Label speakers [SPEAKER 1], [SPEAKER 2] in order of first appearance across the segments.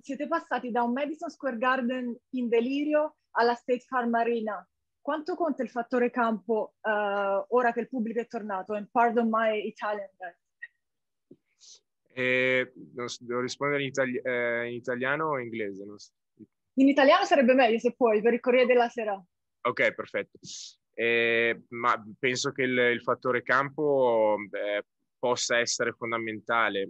[SPEAKER 1] siete passati da un Madison Square Garden in delirio alla State Farm Arena. Quanto conta il fattore campo uh, ora che il pubblico è tornato? And pardon my Italian, guys.
[SPEAKER 2] Eh, devo rispondere in, itali- eh, in italiano o in inglese? So.
[SPEAKER 1] In italiano sarebbe meglio se puoi, per il Corriere della Sera.
[SPEAKER 2] Ok, perfetto. Eh, ma penso che il, il fattore campo eh, possa essere fondamentale.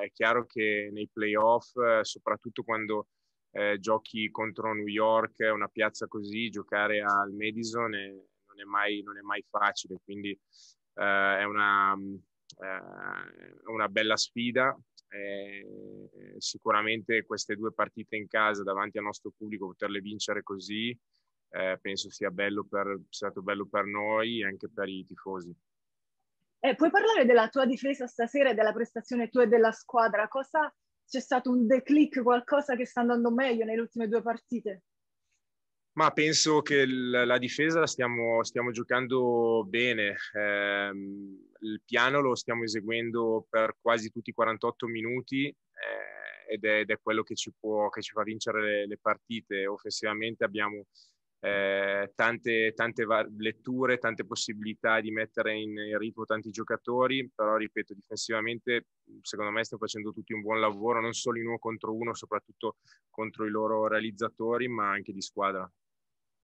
[SPEAKER 2] Eh, è chiaro che nei playoff, eh, soprattutto quando eh, giochi contro New York, una piazza così, giocare al Madison è, non, è mai, non, è mai, facile, quindi eh, è una, eh, una, bella sfida. Eh, sicuramente queste due partite in casa davanti al nostro pubblico, poterle vincere così, penso sia bello per, sia stato bello per noi e anche per i tifosi.
[SPEAKER 1] Eh, puoi parlare della tua difesa stasera e della prestazione tua e della squadra? Cosa c'è stato un declic, qualcosa che sta andando meglio nelle ultime due partite?
[SPEAKER 2] Ma penso che la difesa la stiamo, stiamo giocando bene. Eh, il piano lo stiamo eseguendo per quasi tutti i 48 minuti eh, ed, è, ed, è, quello che ci, può, che ci fa vincere le, le partite. Offensivamente abbiamo eh, tante, tante letture, tante possibilità di mettere in, in ritmo tanti giocatori, però ripeto, difensivamente secondo me stanno facendo tutti un buon lavoro, non solo in uno contro uno, soprattutto contro i loro realizzatori, ma anche di squadra.